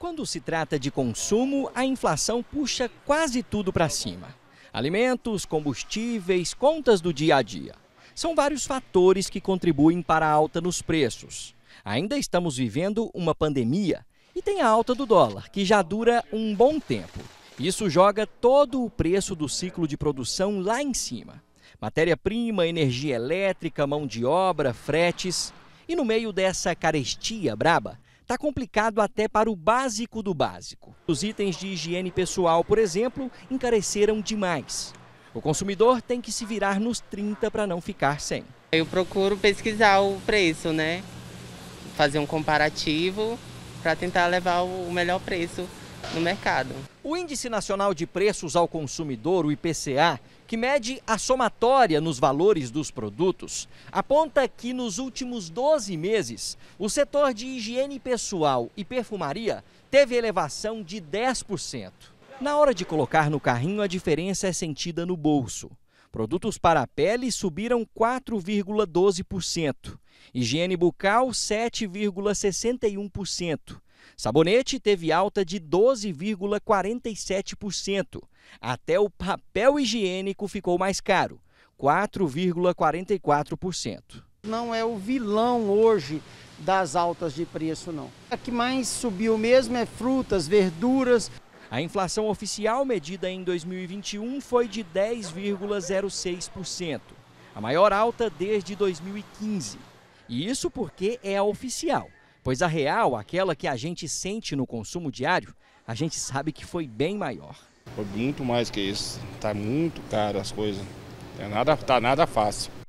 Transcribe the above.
Quando se trata de consumo, a inflação puxa quase tudo para cima: alimentos, combustíveis, contas do dia a dia. São vários fatores que contribuem para a alta nos preços. Ainda estamos vivendo uma pandemia e tem a alta do dólar, que já dura um bom tempo. Isso joga todo o preço do ciclo de produção lá em cima. Matéria-prima, energia elétrica, mão de obra, fretes. E no meio dessa carestia braba, está complicado até para o básico do básico. Os itens de higiene pessoal, por exemplo, encareceram demais. O consumidor tem que se virar nos 30 para não ficar sem. Eu procuro pesquisar o preço, né? Fazer um comparativo para tentar levar o melhor preço no mercado. O Índice Nacional de Preços ao Consumidor, o IPCA, que mede a somatória nos valores dos produtos, aponta que nos últimos 12 meses, o setor de higiene pessoal e perfumaria teve elevação de 10%. Na hora de colocar no carrinho, a diferença é sentida no bolso. Produtos para a pele subiram 4,12%, higiene bucal 7,61% Sabonete teve alta de 12,47%. Até o papel higiênico ficou mais caro, 4,44%. Não é o vilão hoje das altas de preço, não. A que mais subiu mesmo é frutas, verduras. A inflação oficial medida em 2021 foi de 10,06%, a maior alta desde 2015. E isso porque é a oficial. Pois a real, aquela que a gente sente no consumo diário, a gente sabe que foi bem maior. Foi muito mais que isso. Tá muito caro as coisas. É nada, tá nada fácil.